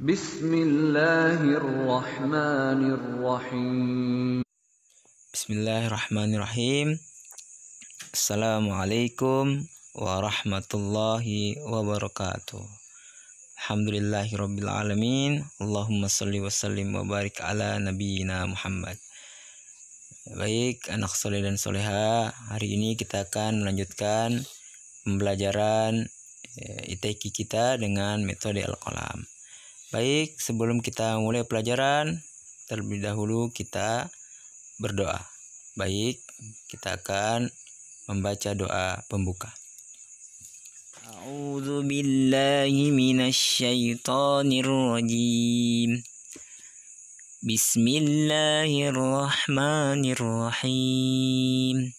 Bismillahirrahmanirrahim. Bismillahirrahmanirrahim. Assalamualaikum warahmatullahi wabarakatuh. Alhamdulillahirabbil alamin. Allahumma shalli wa sallim wa barik ala nabiyyina Muhammad. Baik, anak soleh dan soleha, hari ini kita akan melanjutkan pembelajaran Ya, ITK kita dengan metode Al-Qalam. Baik, sebelum kita mulai pelajaran, terlebih dahulu kita berdoa. Baik, kita akan membaca doa pembuka. A'udzu billahi minasy rajim. Bismillahirrahmanirrahim.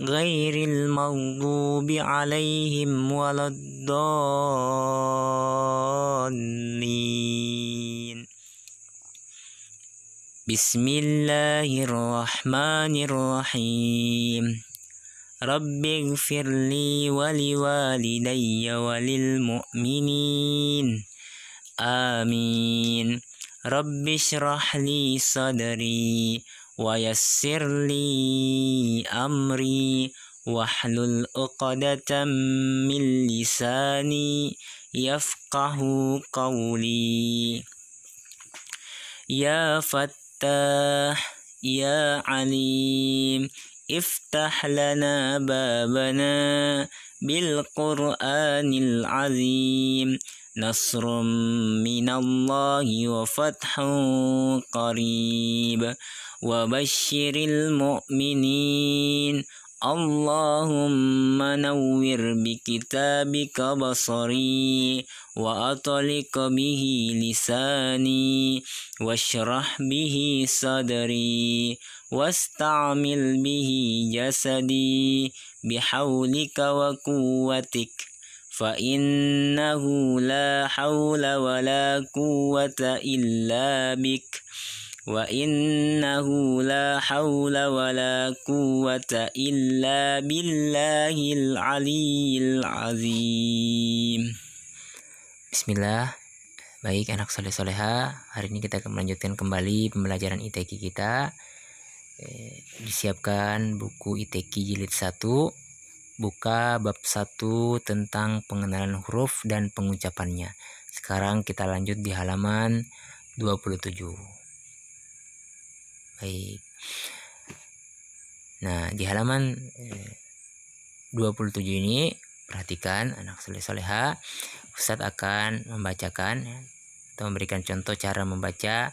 غير المغضوب عليهم ولا الضالين بسم الله الرحمن الرحيم رب اغفر لي ولوالدي وللمؤمنين آمين رب اشرح لي صدري ويسر لي أمري واحلل عقدة من لساني يفقه قولي يا فتاح يا عليم افتح لنا بابنا بالقرآن العظيم نصر من الله وفتح قريب وبشر المؤمنين اللهم نور بكتابك بصري وأطلق به لساني واشرح به صدري واستعمل به جسدي بحولك وقوتك فإنه لا حول ولا قوة إلا بك وإنه لا حول ولا قوة إلا بالله العلي العظيم بسم الله Baik anak soleh soleha, hari ini kita akan melanjutkan kembali pembelajaran ITK e kita. Eh, disiapkan buku ITK e jilid 1 buka bab 1 tentang pengenalan huruf dan pengucapannya. Sekarang kita lanjut di halaman 27. Baik. Nah, di halaman 27 eh, ini perhatikan anak soleh soleha Ustadz akan membacakan ya, atau memberikan contoh cara membaca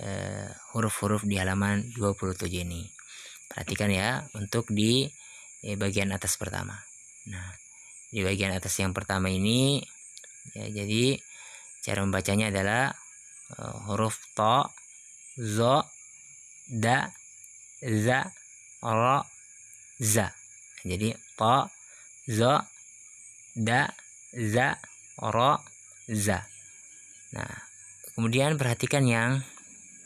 eh, huruf-huruf eh, di halaman 27 ini. Perhatikan ya untuk di ya, bagian atas pertama nah di bagian atas yang pertama ini ya jadi cara membacanya adalah uh, huruf to zo da za ro za jadi to zo da za ro za nah kemudian perhatikan yang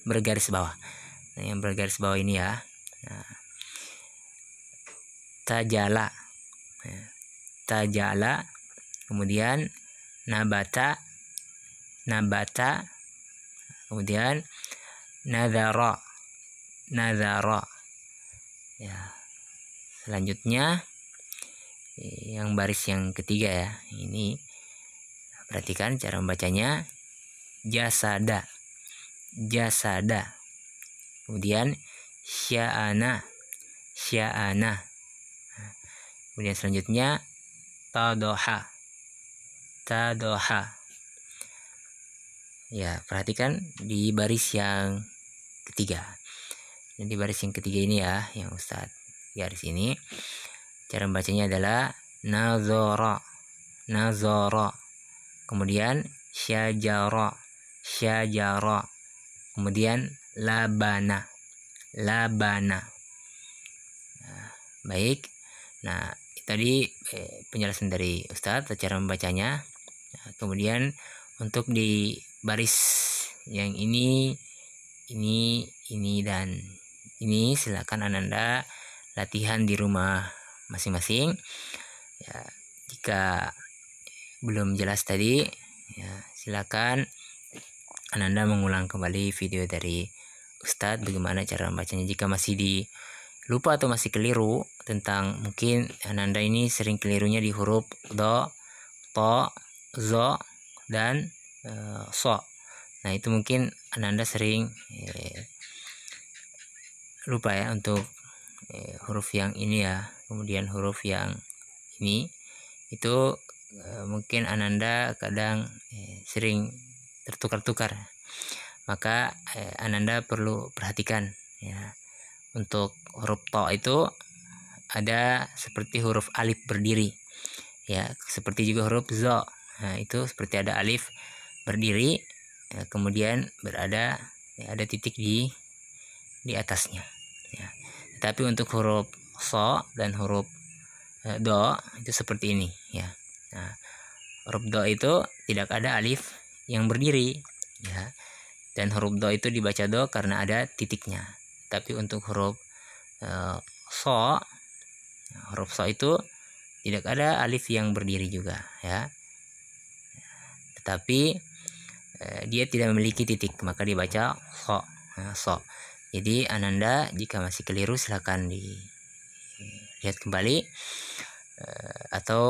bergaris bawah nah, yang bergaris bawah ini ya nah, tajala ya. tajala kemudian nabata nabata kemudian nadara nadara ya selanjutnya yang baris yang ketiga ya ini perhatikan cara membacanya jasada jasada kemudian sya'ana sya'ana Kemudian selanjutnya tadoha. Tadoha. Ya, perhatikan di baris yang ketiga. Dan di baris yang ketiga ini ya, yang Ustaz garis ini. Cara membacanya adalah nazara. Nazara. Kemudian syajara. Syajara. Kemudian labana. Labana. Nah, baik. Nah, tadi eh, penjelasan dari Ustadz cara membacanya nah, kemudian untuk di baris yang ini ini ini dan ini silakan ananda latihan di rumah masing-masing ya jika belum jelas tadi ya silakan ananda mengulang kembali video dari Ustadz bagaimana cara membacanya jika masih di lupa atau masih keliru tentang mungkin Ananda ini sering kelirunya di huruf do, to, zo dan e, so. Nah, itu mungkin Ananda sering e, lupa ya untuk e, huruf yang ini ya. Kemudian huruf yang ini itu e, mungkin Ananda kadang e, sering tertukar-tukar. Maka e, Ananda perlu perhatikan ya untuk huruf to itu ada seperti huruf alif berdiri ya seperti juga huruf zo nah, itu seperti ada alif berdiri ya, kemudian berada ya, ada titik di di atasnya ya. tapi untuk huruf so dan huruf e, do itu seperti ini ya nah, huruf do itu tidak ada alif yang berdiri ya dan huruf do itu dibaca do karena ada titiknya tapi untuk huruf uh, so huruf so itu tidak ada alif yang berdiri juga ya tetapi uh, dia tidak memiliki titik maka dibaca so ya, so jadi ananda jika masih keliru silahkan dilihat kembali eh, atau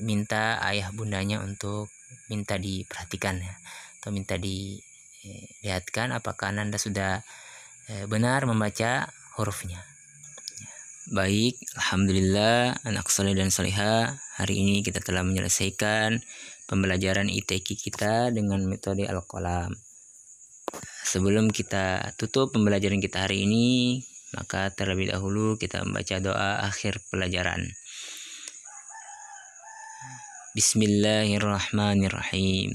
minta ayah bundanya untuk minta diperhatikan ya. atau minta dilihatkan apakah ananda sudah Eh, benar membaca hurufnya. Ya. Baik, Alhamdulillah anak soleh dan soleha Hari ini kita telah menyelesaikan pembelajaran ITK kita dengan metode Al-Qalam Sebelum kita tutup pembelajaran kita hari ini Maka terlebih dahulu kita membaca doa akhir pelajaran Bismillahirrahmanirrahim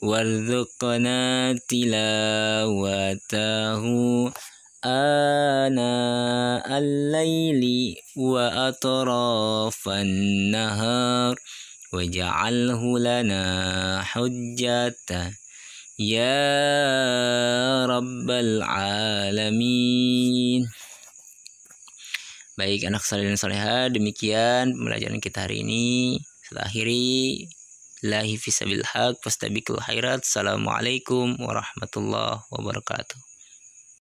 warzuqna tilawatahu ana al-laili wa atrafan nahar waj'alhu lana hujjata ya rabbal alamin Baik anak saleh dan salehah demikian pembelajaran kita hari ini. Saya akhiri lillahi fisabilil haq fastabiqul khairat. Assalamualaikum warahmatullahi wabarakatuh.